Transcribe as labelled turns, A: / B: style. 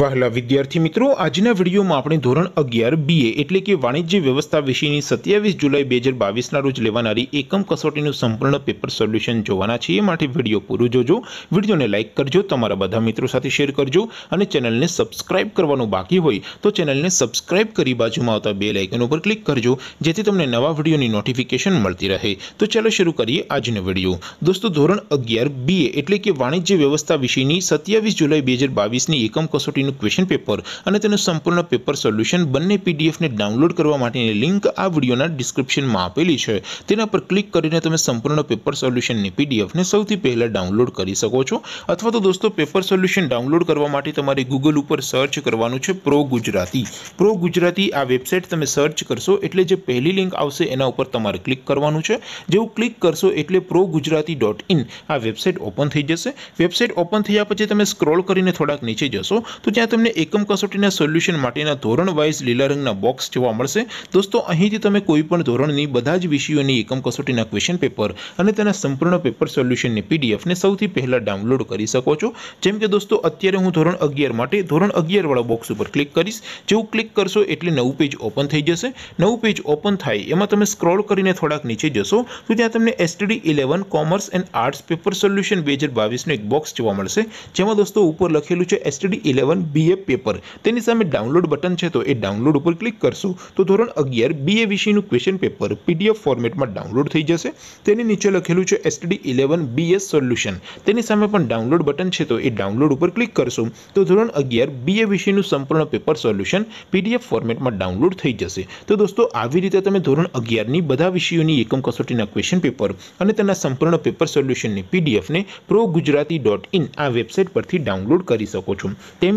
A: વહેલા વિદ્યાર્થી મિત્રો આજના વિડીયોમાં આપણે ધોરણ અગિયાર બીએ એટલે કે વાણિજ્ય વ્યવસ્થા વિશેની સત્યાવીસ જુલાઈ બે હજાર બાવીસના રોજ લેવાનારી એકમ કસોટીનું સંપૂર્ણ પેપર સોલ્યુશન જોવાના છે એ માટે વિડીયો પૂરું જોજો વિડીયોને લાઇક કરજો તમારા બધા મિત્રો સાથે શેર કરજો અને ચેનલને સબસ્ક્રાઇબ કરવાનું બાકી હોય તો ચેનલને સબસ્ક્રાઇબ કરી બાજુમાં આવતા બે લાઇકન ઉપર ક્લિક કરજો જેથી તમને નવા વિડીયોની નોટિફિકેશન મળતી રહે તો ચાલો શરૂ કરીએ આજનો વિડીયો દોસ્તો ધોરણ અગિયાર બીએ એટલે કે વાણિજ્ય વ્યવસ્થા વિશેની સત્યાવીસ જુલાઈ બે હજાર બાવીસની એકમ કસોટીનું ક્વેશ્ચન પેપર અને તેનું સંપૂર્ણ પેપર સોલ્યુશન બનની પીડીએફ ને ડાઉનલોડ કરવા માટેની લિંક આ વિડિયોના ડિસ્ક્રિપ્શનમાં આપેલી છે તેના પર ક્લિક કરીને તમે સંપૂર્ણ પેપર સોલ્યુશન ની પીડીએફ ને સૌથી પહેલા ડાઉનલોડ કરી શકો છો અથવા તો દોસ્તો પેપર સોલ્યુશન ડાઉનલોડ કરવા માટે તમારે Google ઉપર સર્ચ કરવાનું છે પ્રો ગુજરાતી પ્રો ગુજરાતી આ વેબસાઈટ તમે સર્ચ કરશો એટલે જે પહેલી લિંક આવશે એના ઉપર તમારે ક્લિક કરવાનું છે જેવું ક્લિક કરશો એટલે progujarati.in આ વેબસાઈટ ઓપન થઈ જશે વેબસાઈટ ઓપન થયા પછી તમે સ્ક્રોલ કરીને થોડાક નીચે જશો તો તમે તમને એકમ કસોટીના સોલ્યુશન માટેના ધોરણ વાઇસ લીલરંગના બોક્સ જોવા મળશે દોસ્તો અહીંથી તમે કોઈપણ ધોરણની બધા જ વિષયોની એકમ કસોટીના ક્વેશ્ચન પેપર અને તેના સંપૂર્ણ પેપર સોલ્યુશનની પીડીએફ ને સૌથી પહેલા ડાઉનલોડ કરી શકો છો જેમ કે દોસ્તો અત્યારે હું ધોરણ 11 માટે ધોરણ 11 વાળો બોક્સ ઉપર ક્લિક કરીશ જેવું ક્લિક કરશો એટલે નવું પેજ ઓપન થઈ જશે નવું પેજ ઓપન થાય એમાં તમે સ્ક્રોલ કરીને થોડક નીચે જશો તો ત્યાં તમને STD 11 commerce and arts paper solution 2022 નો એક બોક્સ જોવા મળશે જેમાં દોસ્તો ઉપર લખેલું છે STD 11 b a पेपर તેની સામે ડાઉનલોડ બટન છે તો એ ડાઉનલોડ ઉપર ક્લિક કરશું તો ધોરણ 11 b a વિષય નું ક્વેશ્ચન પેપર પીડીએફ ફોર્મેટમાં ડાઉનલોડ થઈ જશે તેની નીચે લખેલું છે std 11 b a સોલ્યુશન તેની સામે પણ ડાઉનલોડ બટન છે તો એ ડાઉનલોડ ઉપર ક્લિક કરશું તો ધોરણ 11 b a વિષય નું સંપૂર્ણ પેપર સોલ્યુશન પીડીએફ ફોર્મેટમાં ડાઉનલોડ થઈ જશે તો દોસ્તો આવી રીતે તમે ધોરણ 11 ની બધા વિષયો ની એકમ કસોટીના ક્વેશ્ચન પેપર અને તેના સંપૂર્ણ પેપર સોલ્યુશન ની પીડીએફ ને progujarati.in આ વેબસાઈટ પરથી ડાઉનલોડ કરી શકો છો તેમ